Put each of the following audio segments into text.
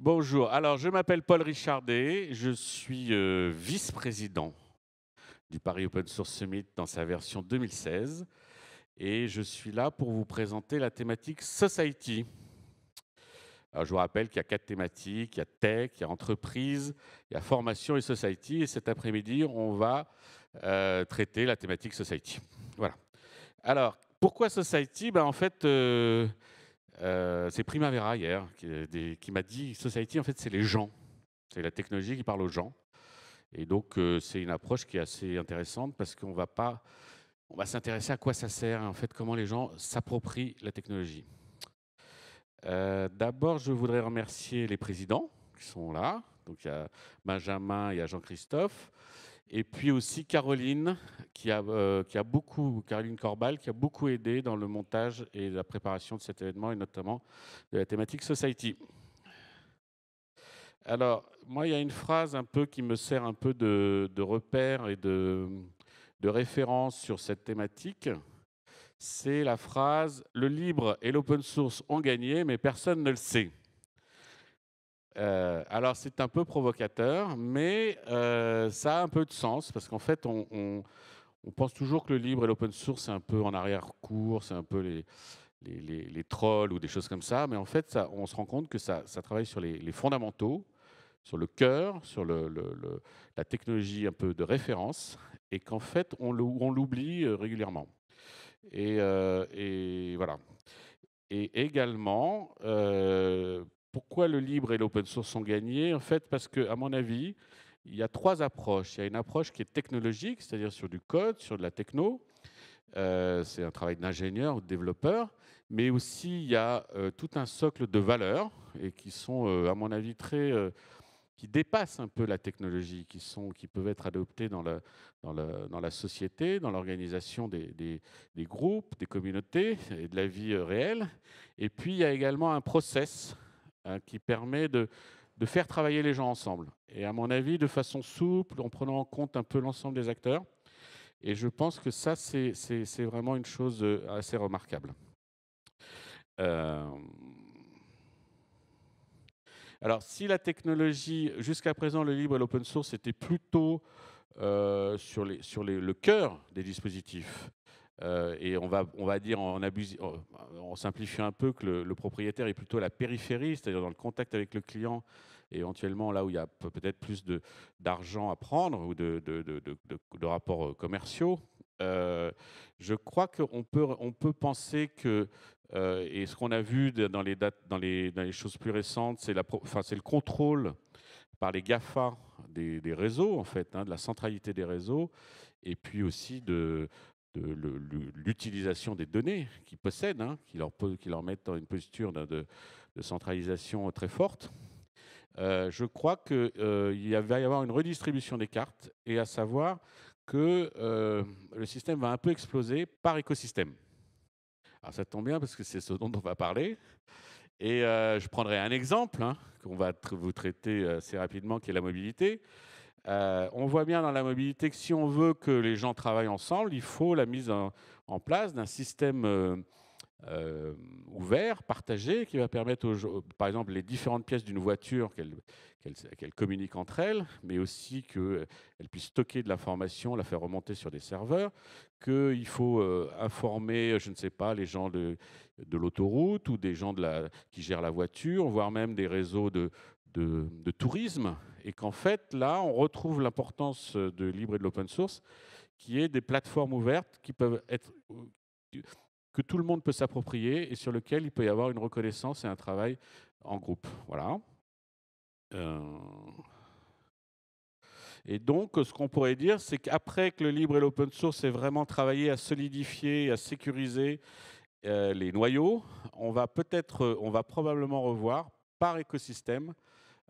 Bonjour, alors je m'appelle Paul Richardet, je suis euh, vice-président du Paris Open Source Summit dans sa version 2016 et je suis là pour vous présenter la thématique Society. Alors je vous rappelle qu'il y a quatre thématiques, il y a tech, il y a entreprise, il y a formation et society. Et cet après-midi, on va euh, traiter la thématique society. Voilà. Alors, pourquoi society ben, En fait, euh, euh, c'est Primavera hier qui, m'a dit Society, en fait, c'est les gens. C'est la technologie qui parle aux gens. Et donc, euh, c'est une approche qui est assez intéressante parce qu'on va pas. On va s'intéresser à quoi ça sert, en fait, comment les gens s'approprient la technologie. Euh, d'abord, je voudrais remercier les présidents qui sont là. Donc, il y a Benjamin, et Jean-Christophe. Et puis aussi Caroline, euh, qui a, beaucoup, Caroline Corbal, qui a beaucoup aidé dans le montage et la préparation de cet événement, et notamment de la thématique Society. Alors, moi, il y a une phrase un peu qui me sert un peu de, repère et de référence sur cette thématique. C'est la phrase Le libre et l'open source ont gagné, mais personne ne le sait. Euh, alors c'est un peu provocateur, mais euh, ça a un peu de sens parce qu'en fait on, pense toujours que le libre et l'open source c'est un peu en arrière-cours, c'est un peu les, les, trolls ou des choses comme ça, mais en fait on se rend compte que ça, travaille sur les, fondamentaux, sur le cœur, sur la technologie un peu de référence, et qu'en fait on l'oublie euh, régulièrement. Et, voilà. Et également, pourquoi le libre et l'open source sont gagnés En fait, parce que, à mon avis, il y a trois approches. Il y a une approche qui est technologique, c'est-à-dire sur du code, sur de la techno. Euh, c'est un travail d'ingénieur ou de développeur. Mais aussi, il y a euh, tout un socle de valeurs et qui sont, euh, à mon avis, très qui dépassent un peu la technologie, qui, sont, qui peuvent être adoptées dans la, dans la, dans la société, dans l'organisation des, des, des, groupes, des communautés et de la vie réelle. Et puis, il y a également un process Hein, qui permet de, faire travailler les gens ensemble. Et à mon avis, de façon souple, en prenant en compte un peu l'ensemble des acteurs. Et je pense que ça, c'est vraiment une chose euh, assez remarquable. Euh, alors, si la technologie, jusqu'à présent, le libre et l'open source était plutôt euh, sur, les, sur le cœur des dispositifs, euh, et on va, on va dire en, simplifiant un peu que le, propriétaire est plutôt à la périphérie, c'est-à-dire dans le contact avec le client, éventuellement là où il y a peut-être plus d'argent à prendre ou de, de, de, de rapports euh, commerciaux. Euh, je crois qu'on peut, on peut penser que, et ce qu'on a vu dans les, dates, dans, les, dans les choses plus récentes, c'est enfin, le contrôle par les GAFA des, des réseaux, en fait, hein, de la centralité des réseaux, et puis aussi de, de l'utilisation des données qu'ils possèdent, hein, qui, leur, qui, leur, mettent dans une posture de, centralisation très forte. Euh, je crois qu'il euh, va y avoir une redistribution des cartes et à savoir que euh, le système va un peu exploser par écosystème. Alors ça tombe bien parce que c'est ce dont on va parler. Et je prendrai un exemple hein, qu'on va vous traiter assez rapidement, qui est la mobilité. Euh, on voit bien dans la mobilité que si on veut que les gens travaillent ensemble, il faut la mise en, place d'un système euh, euh, ouvert, partagé, qui va permettre, par exemple, les différentes pièces d'une voiture qu'elles communiquent entre elles, mais aussi qu'elles puissent stocker de l'information, la faire remonter sur des serveurs, qu'il faut informer, je ne sais pas, les gens de, l'autoroute ou des gens qui gèrent la voiture, voire même des réseaux de tourisme et qu'en fait, là, on retrouve l'importance euh, de libre et de l'open source, qui est des plateformes ouvertes qui peuvent être euh, que tout le monde peut s'approprier et sur lequel il peut y avoir une reconnaissance et un travail en groupe. Voilà. Euh, et donc, ce qu'on pourrait dire, c'est qu'après que le libre et l'open source aient vraiment travaillé à solidifier, à sécuriser les noyaux, on va peut-être, on va probablement revoir par écosystème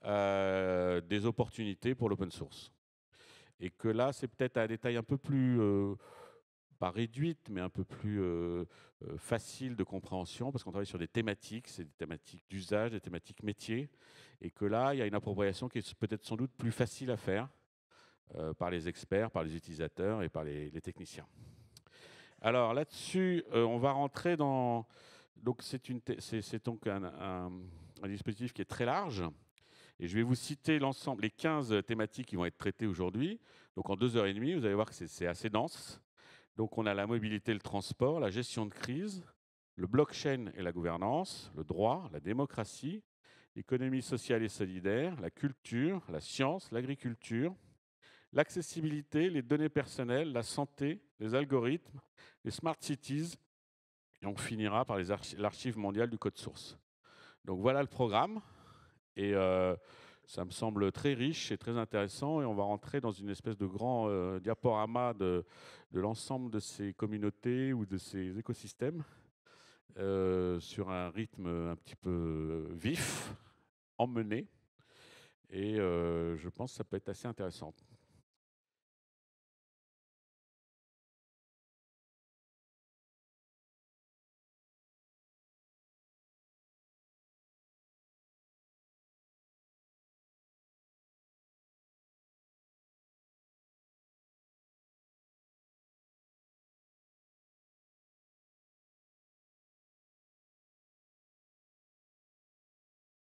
euh, des opportunités pour l'open source. Et que là, c'est peut-être un détail un peu plus, euh, pas réduite, mais un peu plus euh, facile de compréhension, parce qu'on travaille sur des thématiques, c'est des thématiques d'usage, des thématiques métiers, et que là, il y a une appropriation qui est peut-être sans doute plus facile à faire par les experts, par les utilisateurs et par les, techniciens. Alors là-dessus, on va rentrer dans... Donc c'est donc un dispositif qui est très large, et je vais vous citer l'ensemble, les 15 euh, thématiques qui vont être traitées aujourd'hui. Donc en deux heures et demie, vous allez voir que c'est assez dense. Donc on a la mobilité, le transport, la gestion de crise, le blockchain et la gouvernance, le droit, la démocratie, l'économie sociale et solidaire, la culture, la science, l'agriculture, l'accessibilité, les données personnelles, la santé, les algorithmes, les smart cities, et on finira par l'archive mondiale du code source. Donc voilà le programme. Et euh, ça me semble très riche et très intéressant. Et on va rentrer dans une espèce de grand euh, diaporama de, l'ensemble de ces communautés ou de ces écosystèmes euh, sur un rythme un petit peu vif, emmené. Et je pense que ça peut être assez intéressant.